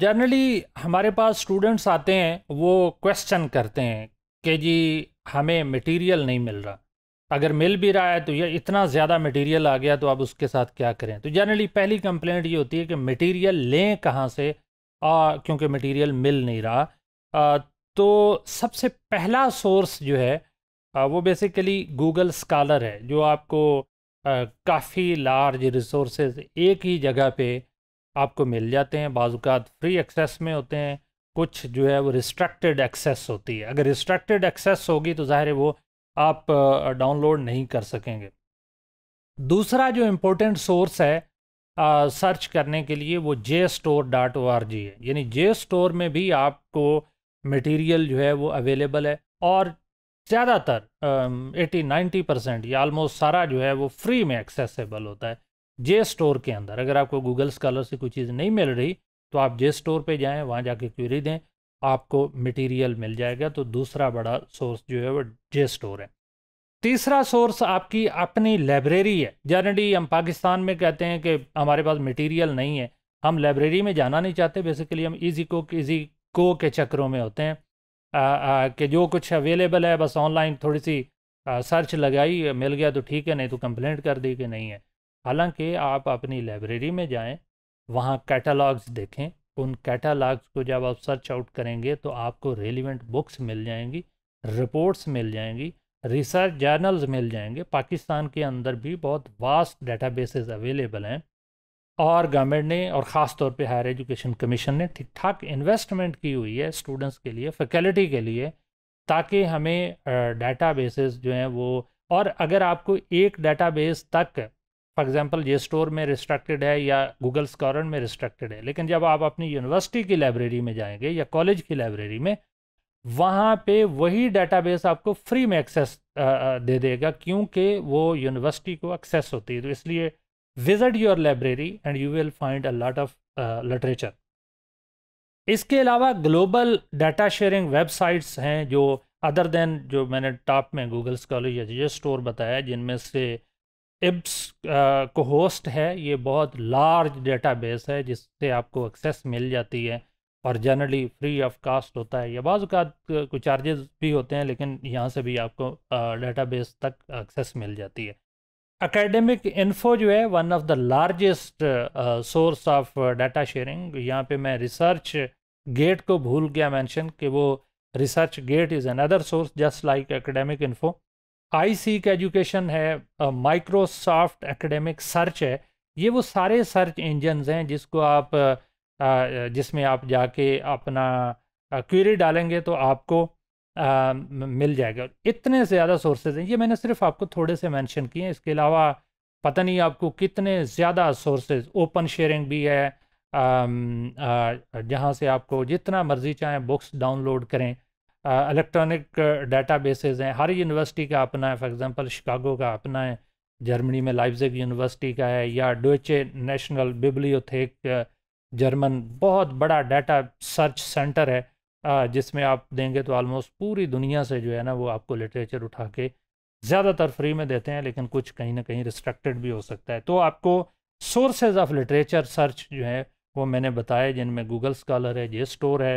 generally हमारे पास students आते हैं वो क्वेश्चन करते हैं कि जी हमें मटेरियल नहीं मिल रहा अगर मिल भी रहा है तो ये इतना ज़्यादा मटेरियल आ गया तो आप उसके साथ क्या करें तो जनरली पहली कंप्लेंट ये होती है कि मटेरियल लें कहाँ से आ, क्योंकि मटेरियल मिल नहीं रहा आ, तो सबसे पहला सोर्स जो है आ, वो बेसिकली गूगल स्कॉलर है जो आपको काफ़ी लार्ज रिसोर्सेज एक ही जगह पर आपको मिल जाते हैं बाज़ात फ्री एक्सेस में होते हैं कुछ जो है वो रिस्ट्रक्टेड एक्सेस होती है अगर रिस्ट्रक्टेड एक्सेस होगी तो ज़ाहिर है वो आप डाउनलोड नहीं कर सकेंगे दूसरा जो इम्पोर्टेंट सोर्स है आ, सर्च करने के लिए वो JSTOR dot O R G है यानी जे स्टोर में भी आपको मटेरियल जो है वो अवेलेबल है और ज़्यादातर एटी नाइन्टी परसेंट या आलमोस्ट सारा जो है वो फ्री में एक्सेसिबल होता है जे स्टोर के अंदर अगर आपको गूगल स्कॉलर से कोई चीज़ नहीं मिल रही तो आप जे स्टोर पे जाएं वहाँ जाके क्वेरी दें आपको मटेरियल मिल जाएगा तो दूसरा बड़ा सोर्स जो है वो जे स्टोर है तीसरा सोर्स आपकी अपनी लाइब्रेरी है जनरली हम पाकिस्तान में कहते हैं कि हमारे पास मटेरियल नहीं है हम लाइब्रेरी में जाना नहीं चाहते बेसिकली हम ईजी को ईजी को के चक्रों में होते हैं आ, आ, कि जो कुछ अवेलेबल है बस ऑनलाइन थोड़ी सी आ, सर्च लगाई मिल गया तो ठीक है नहीं तो कंप्लेंट कर दी कि नहीं है हालांकि आप अपनी लाइब्रेरी में जाएं वहाँ कैटलॉग्स देखें उन कैटलॉग्स को जब आप सर्च आउट करेंगे तो आपको रेलिवेंट बुक्स मिल जाएंगी रिपोर्ट्स मिल जाएंगी रिसर्च जर्नल्स मिल जाएंगे पाकिस्तान के अंदर भी बहुत वास्ट डाटा अवेलेबल हैं और गवर्नमेंट ने और ख़ास तौर पे हायर एजुकेशन कमीशन ने ठीक ठाक इन्वेस्टमेंट की हुई है स्टूडेंट्स के लिए फैकल्टी के लिए ताकि हमें डाटा जो हैं वो और अगर आपको एक डाटा बेस तक फॉर एग्जांपल ये स्टोर में रिस्ट्रक्टेड है या गूगल स्कॉर में रिस्ट्रक्टेड है लेकिन जब आप अपनी यूनिवर्सिटी की लाइब्रेरी में जाएंगे या कॉलेज की लाइब्रेरी में वहाँ पे वही डाटाबेस आपको फ्री में एक्सेस दे देगा क्योंकि वो यूनिवर्सिटी को एक्सेस होती है तो इसलिए visit your library and you will find a lot of literature इसके अलावा ग्लोबल डाटा शेयरिंग वेबसाइट्स हैं जो अदर देन जो मैंने टॉप में गूगल स्कॉलर या जी स्टोर बताया जिनमें से इब्स को होस्ट है ये बहुत लार्ज डेटाबेस है जिससे आपको एक्सेस मिल जाती है और जनरली फ्री ऑफ कास्ट होता है या बाज़ कुछ चार्जेस भी होते हैं लेकिन यहाँ से भी आपको डेटाबेस तक एक्सेस मिल जाती है एकेडमिक इन्फो जो है one of the largest source of data sharing यहाँ पे मैं रिसर्च गेट को भूल गया मेंशन कि वो ResearchGate is another source just like academic info आई का एजुकेशन है माइक्रोसॉफ्ट एकेडमिक सर्च है ये वो सारे सर्च इंजन्स हैं जिसको आप जिसमें आप जाके अपना क्वेरी डालेंगे तो आपको आ, मिल जाएगा इतने से ज़्यादा सोर्सेज हैं ये मैंने सिर्फ आपको थोड़े से मेंशन किए हैं इसके अलावा पता नहीं आपको कितने ज़्यादा सोर्सेज ओपन शेयरिंग भी है जहाँ से आपको जितना मर्ज़ी चाहें बुक्स डाउनलोड करें इलेक्ट्रॉनिक डाटा बेसेज हैं हर यूनिवर्सिटी का अपना है फॉर एग्ज़ाम्पल शिकागो का अपना है जर्मनी में लाइफजेग यूनिवर्सिटी का है या डोचे नेशनल बिब्लियोथेक जर्मन बहुत बड़ा डाटा सर्च सेंटर है जिसमें आप देंगे तो आलमोस्ट पूरी दुनिया से जो है ना वो आपको लिटरेचर उठा के ज़्यादातर फ्री में देते हैं लेकिन कुछ कहीं ना कहीं रिस्ट्रिक्टेड भी हो सकता है तो आपको सोर्सेज ऑफ लिटरेचर सर्च जो है वो मैंने बताया जिनमें गूगल स्कॉलर है जे स्टोर है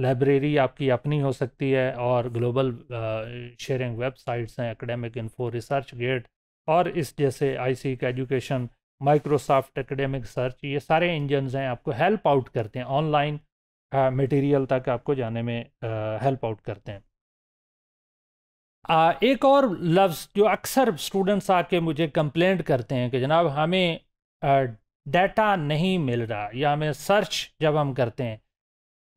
लाइब्रेरी आपकी अपनी हो सकती है और ग्लोबल शेयरिंग वेबसाइट्स हैं एकेडमिक इन्फो रिसर्च गेट और इस जैसे आई का एजुकेशन माइक्रोसॉफ्ट एकेडमिक सर्च ये सारे इंजनस हैं आपको हेल्प आउट करते हैं ऑनलाइन मटेरियल तक आपको जाने में हेल्प आउट करते हैं आ, एक और लफ्ज़ जो अक्सर स्टूडेंट्स आके मुझे कंप्लेंट करते हैं कि जनाब हमें डाटा नहीं मिल रहा या हमें सर्च जब हम करते हैं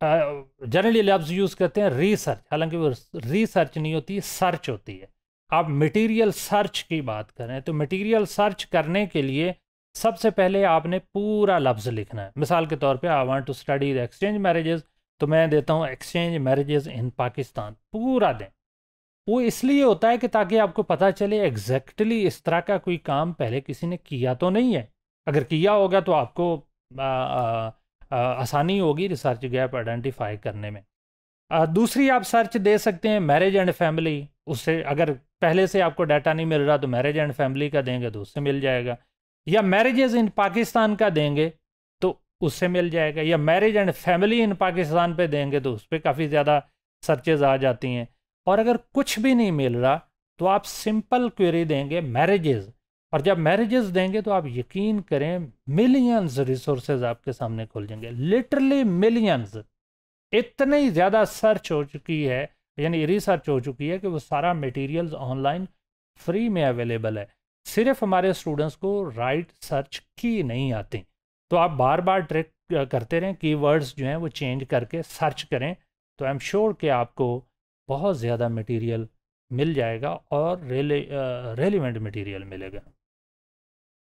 जनरली लफ्ज़ यूज़ करते हैं रिसर्च हालांकि वो रिसर्च नहीं होती सर्च होती है आप मटेरियल सर्च की बात करें तो मटेरियल सर्च करने के लिए सबसे पहले आपने पूरा लफ्ज़ लिखना है मिसाल के तौर पे I want to study the exchange marriages तो मैं देता हूँ एक्सचेंज मैरिजेज़ इन पाकिस्तान पूरा दें वो इसलिए होता है कि ताकि आपको पता चले एग्जैक्टली इस तरह का कोई काम पहले किसी ने किया तो नहीं है अगर किया होगा तो आपको आ, आ, आसानी होगी रिसर्च गैप आइडेंटिफाई करने में दूसरी आप सर्च दे सकते हैं मैरिज एंड फैमिली उससे अगर पहले से आपको डाटा नहीं मिल रहा तो मैरिज एंड फैमिली का देंगे तो उससे मिल जाएगा या मैरिजेज इन पाकिस्तान का देंगे तो उससे मिल जाएगा या marriage and family in Pakistan पे देंगे तो उस पर काफ़ी ज़्यादा सर्चेज आ जाती हैं और अगर कुछ भी नहीं मिल रहा तो आप सिंपल क्वेरी देंगे मैरिजेज़ और जब मैरिजेस देंगे तो आप यकीन करें मिलियंस रिसोर्सेज आपके सामने खुल जाएंगे लिटरली मिलियंस इतनी ज़्यादा सर्च हो चुकी है यानी रिसर्च हो चुकी है कि वो सारा मटेरियल्स ऑनलाइन फ्री में अवेलेबल है सिर्फ हमारे स्टूडेंट्स को राइट सर्च की नहीं आती तो आप बार बार ट्रेक करते रहें कीवर्ड्स जो हैं वो चेंज करके सर्च करें तो आई एम श्योर कि आपको बहुत ज़्यादा मटेरियल मिल जाएगा और रेले रेलिवेंट मटेरियल मिलेगा